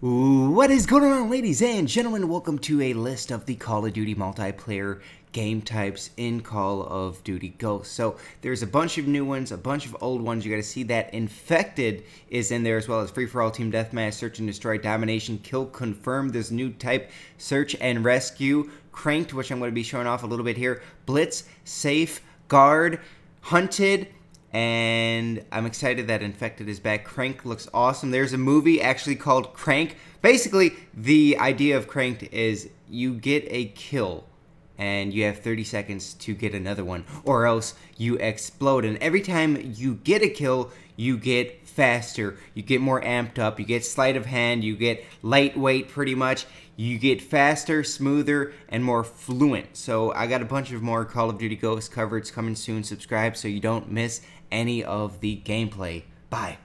What is going on ladies and gentlemen? Welcome to a list of the Call of Duty multiplayer game types in Call of Duty Ghosts. So there's a bunch of new ones, a bunch of old ones. You got to see that Infected is in there as well as Free For All, Team Deathmatch, Search and Destroy, Domination, Kill Confirm. There's new type, Search and Rescue, Cranked, which I'm going to be showing off a little bit here, Blitz, Safe, Guard, Hunted, and I'm excited that Infected is back. Crank looks awesome. There's a movie actually called Crank. Basically, the idea of Cranked is you get a kill and you have 30 seconds to get another one, or else you explode. And every time you get a kill, you get faster, you get more amped up, you get sleight of hand, you get lightweight pretty much, you get faster, smoother, and more fluent. So I got a bunch of more Call of Duty Ghosts coverage coming soon. Subscribe so you don't miss any of the gameplay. Bye.